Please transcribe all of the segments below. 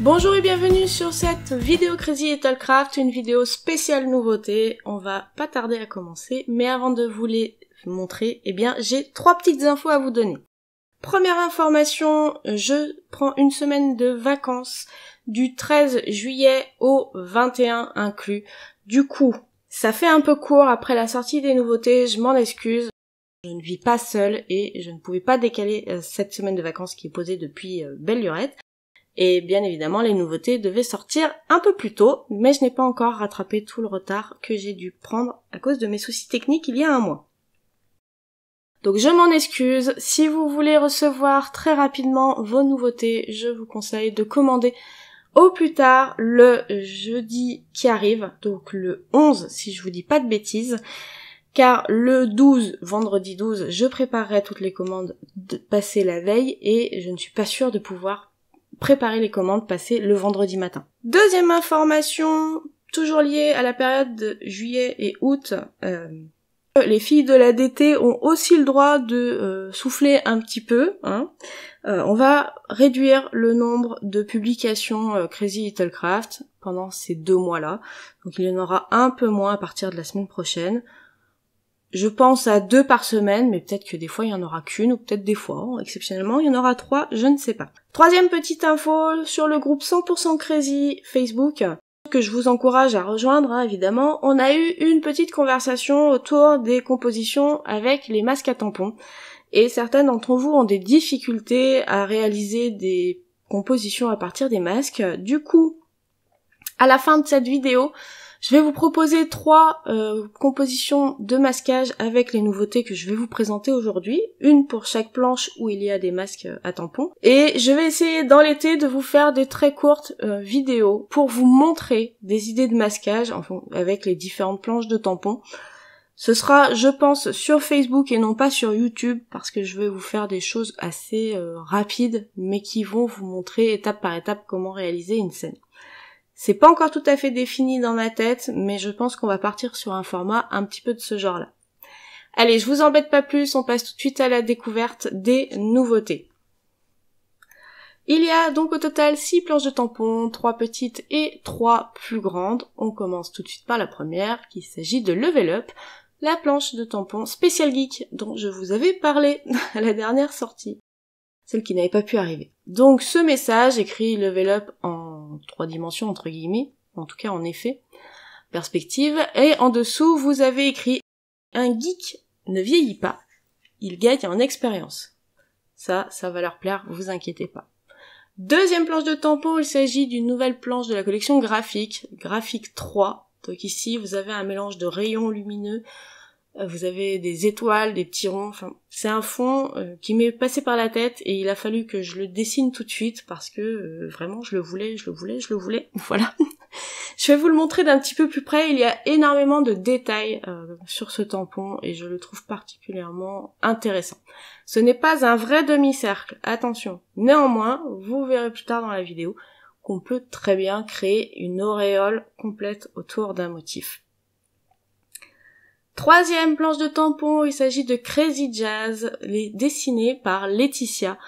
Bonjour et bienvenue sur cette vidéo Crazy Craft, une vidéo spéciale nouveauté. On va pas tarder à commencer, mais avant de vous les montrer, eh bien, j'ai trois petites infos à vous donner. Première information, je prends une semaine de vacances du 13 juillet au 21 inclus. Du coup, ça fait un peu court après la sortie des nouveautés, je m'en excuse. Je ne vis pas seule et je ne pouvais pas décaler euh, cette semaine de vacances qui est posée depuis euh, belle lurette. Et bien évidemment, les nouveautés devaient sortir un peu plus tôt, mais je n'ai pas encore rattrapé tout le retard que j'ai dû prendre à cause de mes soucis techniques il y a un mois. Donc je m'en excuse, si vous voulez recevoir très rapidement vos nouveautés, je vous conseille de commander au plus tard le jeudi qui arrive, donc le 11 si je vous dis pas de bêtises, car le 12, vendredi 12, je préparerai toutes les commandes de passer la veille et je ne suis pas sûre de pouvoir préparer les commandes passées le vendredi matin. Deuxième information, toujours liée à la période de juillet et août, euh, euh, les filles de la DT ont aussi le droit de euh, souffler un petit peu. Hein. on va réduire le nombre de publications Crazy Little Craft pendant ces deux mois-là. Donc il y en aura un peu moins à partir de la semaine prochaine je pense à deux par semaine, mais peut-être que des fois il y en aura qu'une, ou peut-être des fois, hein, exceptionnellement, il y en aura trois, je ne sais pas. Troisième petite info sur le groupe 100% Crazy Facebook, que je vous encourage à rejoindre, hein, évidemment, on a eu une petite conversation autour des compositions avec les masques à tampons. Et certains d'entre vous ont des difficultés à réaliser des compositions à partir des masques. Du coup, à la fin de cette vidéo, je vais vous proposer trois euh, compositions de masquage avec les nouveautés que je vais vous présenter aujourd'hui, une pour chaque planche où il y a des masques euh, à tampons, et je vais essayer dans l'été de vous faire des très courtes euh, vidéos pour vous montrer des idées de masquage avec les différentes planches de tampons. Ce sera, je pense, sur Facebook et non pas sur YouTube, parce que je vais vous faire des choses assez rapides, mais qui vont vous montrer étape par étape comment réaliser une scène. C'est pas encore tout à fait défini dans ma tête, mais je pense qu'on va partir sur un format un petit peu de ce genre-là. Allez, je vous embête pas plus, on passe tout de suite à la découverte des nouveautés. Il y a donc au total 6 planches de tampons, 3 petites et 3 plus grandes. On commence tout de suite par la première, qui s'agit de Level Up, la planche de tampons spécial geek dont je vous avais parlé à la dernière sortie. Celle qui n'avait pas pu arriver. Donc ce message écrit Level Up en trois dimensions entre guillemets, en tout cas en effet, perspective. Et en dessous, vous avez écrit un geek ne vieillit pas, il gagne en expérience. Ça, ça va leur plaire, vous inquiétez pas. Deuxième planche de tampon, il s'agit d'une nouvelle planche de la collection graphique, graphique 3. Donc ici, vous avez un mélange de rayons lumineux, euh, vous avez des étoiles, des petits ronds, enfin c'est un fond euh, qui m'est passé par la tête et il a fallu que je le dessine tout de suite parce que euh, vraiment je le voulais, je le voulais, je le voulais, voilà. je vais vous le montrer d'un petit peu plus près, il y a énormément de détails sur ce tampon et je le trouve particulièrement intéressant. Ce n'est pas un vrai demi-cercle, attention. Néanmoins, vous verrez plus tard dans la vidéo qu'on peut très bien créer une auréole complète autour d'un motif. Troisième planche de tampon, il s'agit de Crazy Jazz, dessinée par Laetitia.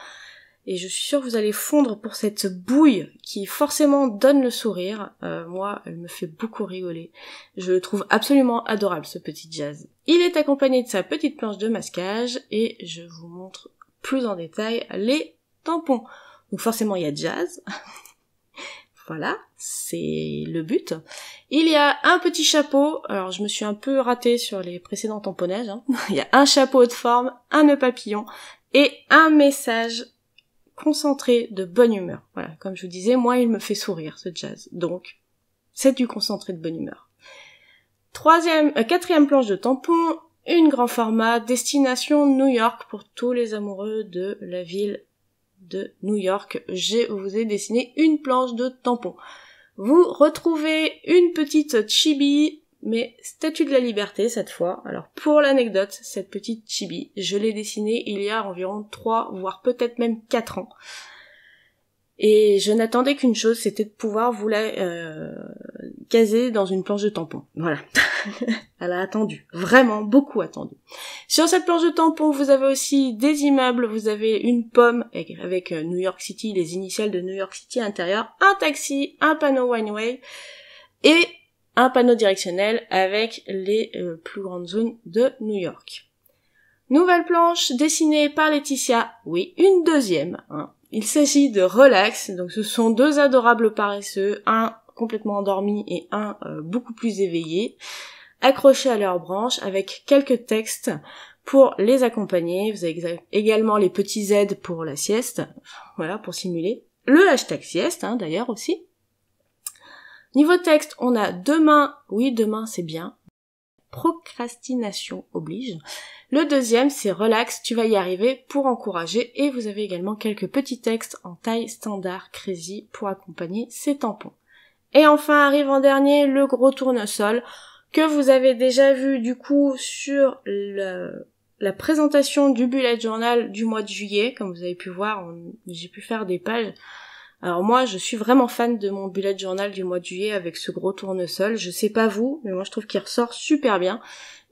Et je suis sûre que vous allez fondre pour cette bouille qui forcément donne le sourire. Euh, moi, elle me fait beaucoup rigoler. Je le trouve absolument adorable ce petit jazz. Il est accompagné de sa petite planche de masquage et je vous montre plus en détail les tampons. Donc forcément il y a jazz, Voilà, c'est le but. Il y a un petit chapeau, alors je me suis un peu ratée sur les précédents tamponnages, hein. il y a un chapeau de forme, un nœud papillon et un message concentré de bonne humeur. Voilà, comme je vous disais, moi il me fait sourire ce jazz, donc c'est du concentré de bonne humeur. Troisième, euh, quatrième planche de tampon, une grand format, destination New York pour tous les amoureux de la ville de New York. Je vous ai dessiné une planche de tampon. Vous retrouvez une petite chibi, mais statue de la liberté cette fois. Alors pour l'anecdote, cette petite chibi, je l'ai dessinée il y a environ 3 voire peut-être même 4 ans. Et je n'attendais qu'une chose, c'était de pouvoir vous la, euh, casée dans une planche de tampon. Voilà. Elle a attendu. Vraiment beaucoup attendu. Sur cette planche de tampon, vous avez aussi des immeubles, vous avez une pomme avec euh, New York City, les initiales de New York City à l'intérieur, un taxi, un panneau one-way et un panneau directionnel avec les euh, plus grandes zones de New York. Nouvelle planche dessinée par Laetitia. Oui, une deuxième. Hein. Il s'agit de Relax. Donc ce sont deux adorables paresseux, un complètement endormis et un euh, beaucoup plus éveillé, accrochés à leurs branches avec quelques textes pour les accompagner. Vous avez également les petits aides pour la sieste, voilà, pour simuler. Le hashtag sieste, hein, d'ailleurs aussi. Niveau texte, on a demain, oui, demain c'est bien. Procrastination oblige. Le deuxième, c'est relax, tu vas y arriver pour encourager. Et vous avez également quelques petits textes en taille standard crazy pour accompagner ces tampons. Et enfin arrive en dernier le gros tournesol que vous avez déjà vu du coup sur la présentation du bullet journal du mois de juillet. Comme vous avez pu voir, j'ai pu faire des pages. Alors moi, je suis vraiment fan de mon bullet journal du mois de juillet avec ce gros tournesol. Je sais pas vous, mais moi je trouve qu'il ressort super bien.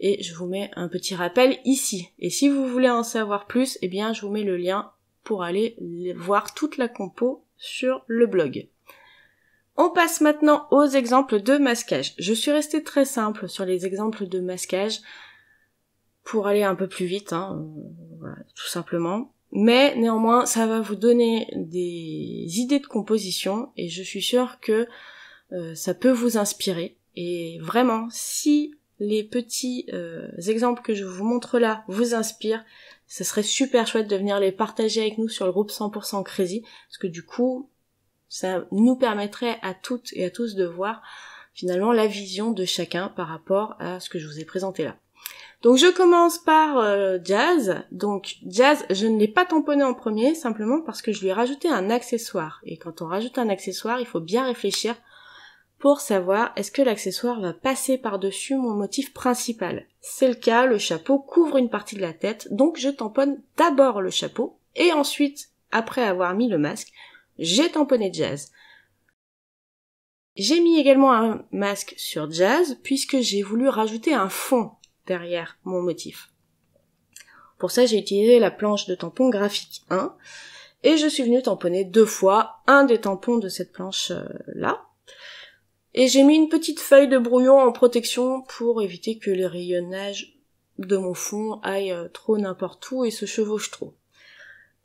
Et je vous mets un petit rappel ici. Et si vous voulez en savoir plus, eh bien je vous mets le lien pour aller voir toute la compo sur le blog. On passe maintenant aux exemples de masquage. Je suis restée très simple sur les exemples de masquage pour aller un peu plus vite, hein, tout simplement. Mais néanmoins, ça va vous donner des idées de composition et je suis sûre que euh, ça peut vous inspirer. Et vraiment, si les petits euh, exemples que je vous montre là vous inspirent, ce serait super chouette de venir les partager avec nous sur le groupe 100% Crazy, parce que du coup, ça nous permettrait à toutes et à tous de voir finalement la vision de chacun par rapport à ce que je vous ai présenté là. Donc je commence par euh, jazz. Donc jazz, je ne l'ai pas tamponné en premier simplement parce que je lui ai rajouté un accessoire. Et quand on rajoute un accessoire, il faut bien réfléchir pour savoir est-ce que l'accessoire va passer par-dessus mon motif principal. C'est le cas, le chapeau couvre une partie de la tête, donc je tamponne d'abord le chapeau et ensuite, après avoir mis le masque, j'ai tamponné jazz. J'ai mis également un masque sur jazz puisque j'ai voulu rajouter un fond derrière mon motif. Pour ça, j'ai utilisé la planche de tampon graphique 1 et je suis venue tamponner deux fois un des tampons de cette planche euh, là. Et j'ai mis une petite feuille de brouillon en protection pour éviter que les rayonnages de mon fond aillent euh, trop n'importe où et se chevauchent trop.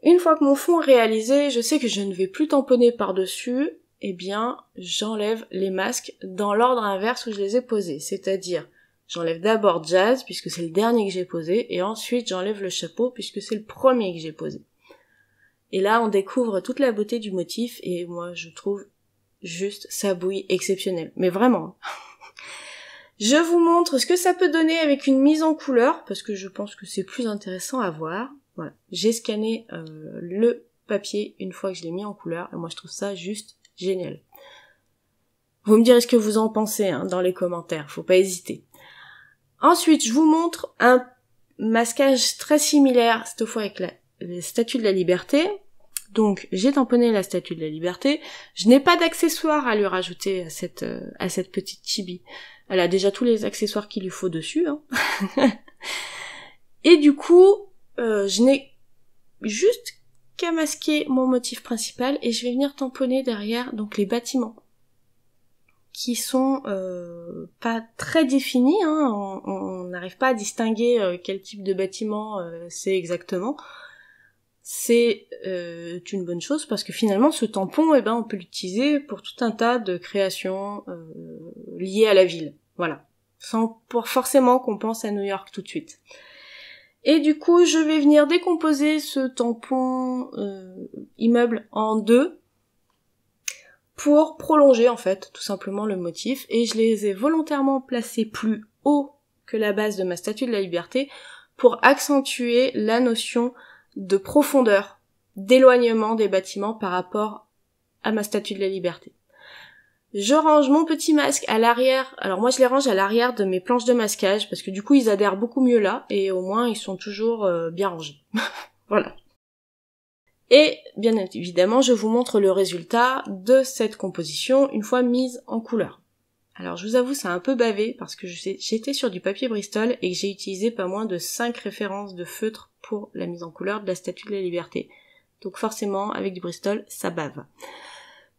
Une fois que mon fond est réalisé, je sais que je ne vais plus tamponner par-dessus, eh bien, j'enlève les masques dans l'ordre inverse où je les ai posés. C'est-à-dire, j'enlève d'abord Jazz, puisque c'est le dernier que j'ai posé, et ensuite j'enlève le chapeau, puisque c'est le premier que j'ai posé. Et là, on découvre toute la beauté du motif, et moi, je trouve juste sa bouille exceptionnelle. Mais vraiment. Hein. je vous montre ce que ça peut donner avec une mise en couleur, parce que je pense que c'est plus intéressant à voir. Voilà. J'ai scanné euh, le papier une fois que je l'ai mis en couleur et moi je trouve ça juste génial. Vous me direz ce que vous en pensez hein, dans les commentaires, faut pas hésiter. Ensuite, je vous montre un masquage très similaire, cette fois avec la, statue de la liberté. Donc j'ai tamponné la statue de la liberté. Je n'ai pas d'accessoires à lui rajouter à cette, euh, à cette petite chibi. Elle a déjà tous les accessoires qu'il lui faut dessus. Hein. Et du coup, euh, je n'ai juste qu'à masquer mon motif principal et je vais venir tamponner derrière donc les bâtiments qui sont euh, pas très définis, hein. on n'arrive pas à distinguer euh, quel type de bâtiment c'est exactement. C'est une bonne chose parce que finalement ce tampon, eh ben, on peut l'utiliser pour tout un tas de créations liées à la ville, voilà, sans forcément qu'on pense à New York tout de suite. Et du coup, je vais venir décomposer ce tampon euh, immeuble en deux pour prolonger en fait tout simplement le motif. Et je les ai volontairement placés plus haut que la base de ma statue de la liberté pour accentuer la notion de profondeur, d'éloignement des bâtiments par rapport à ma statue de la liberté. Je range mon petit masque à l'arrière. Alors moi je les range à l'arrière de mes planches de masquage parce que du coup ils adhèrent beaucoup mieux là et au moins ils sont toujours euh, bien rangés. voilà. Et bien évidemment je vous montre le résultat de cette composition une fois mise en couleur. Alors je vous avoue ça a un peu bavé parce que j'étais sur du papier Bristol et que j'ai utilisé pas moins de 5 références de feutre pour la mise en couleur de la Statue de la Liberté. Donc forcément avec du Bristol ça bave.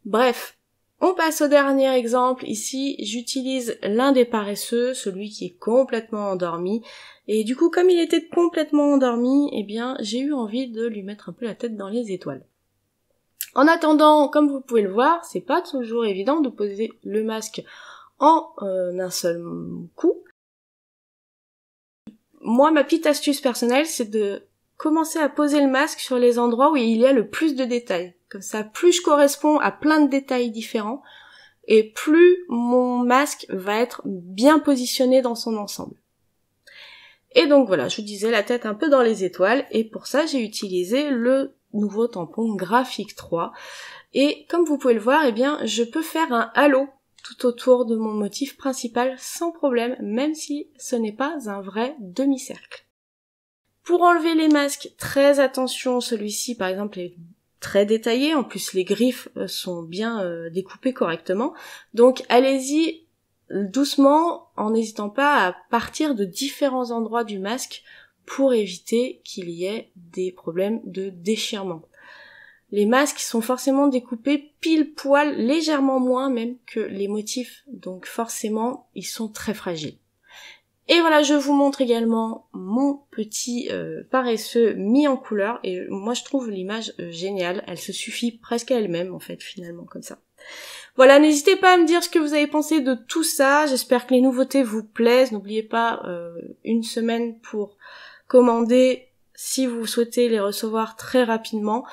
Bref, on passe au dernier exemple. Ici, j'utilise l'un des paresseux, celui qui est complètement endormi. Et du coup, comme il était complètement endormi, eh bien, j'ai eu envie de lui mettre un peu la tête dans les étoiles. En attendant, comme vous pouvez le voir, c'est pas toujours évident de poser le masque en euh, un seul coup. Moi, ma petite astuce personnelle, c'est de commencer à poser le masque sur les endroits où il y a le plus de détails. Comme ça, plus je correspond à plein de détails différents, et plus mon masque va être bien positionné dans son ensemble. Et donc voilà, je vous disais la tête un peu dans les étoiles, et pour ça j'ai utilisé le nouveau tampon graphique 3. Et comme vous pouvez le voir, eh bien je peux faire un halo tout autour de mon motif principal sans problème, même si ce n'est pas un vrai demi-cercle. Pour enlever les masques, très attention, celui-ci par exemple est très détaillé. En plus, les griffes euh, sont bien euh, découpées correctement. Donc, allez-y doucement, en n'hésitant pas à partir de différents endroits du masque pour éviter qu'il y ait des problèmes de déchirement. Les masques sont forcément découpés pile poil, légèrement moins même que les motifs, donc forcément ils sont très fragiles. Et voilà, je vous montre également mon petit euh, paresseux mis en couleur. Et moi, je trouve l'image euh, géniale. Elle se suffit presque à elle-même, en fait, finalement, comme ça. Voilà, n'hésitez pas à me dire ce que vous avez pensé de tout ça. J'espère que les nouveautés vous plaisent. N'oubliez pas euh, une semaine pour commander si vous souhaitez les recevoir très rapidement.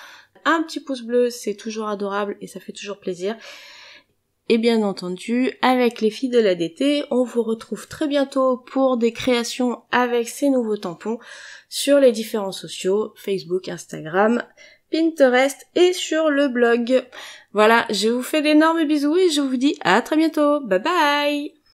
Un petit pouce bleu, c'est toujours adorable et ça fait toujours plaisir. Et bien entendu, avec les filles de la DT, on vous retrouve très bientôt pour des créations avec ces nouveaux tampons sur les différents sociaux, Facebook, Instagram, Pinterest et sur le blog. Voilà, je vous fais d'énormes bisous et je vous dis à très bientôt. Bye bye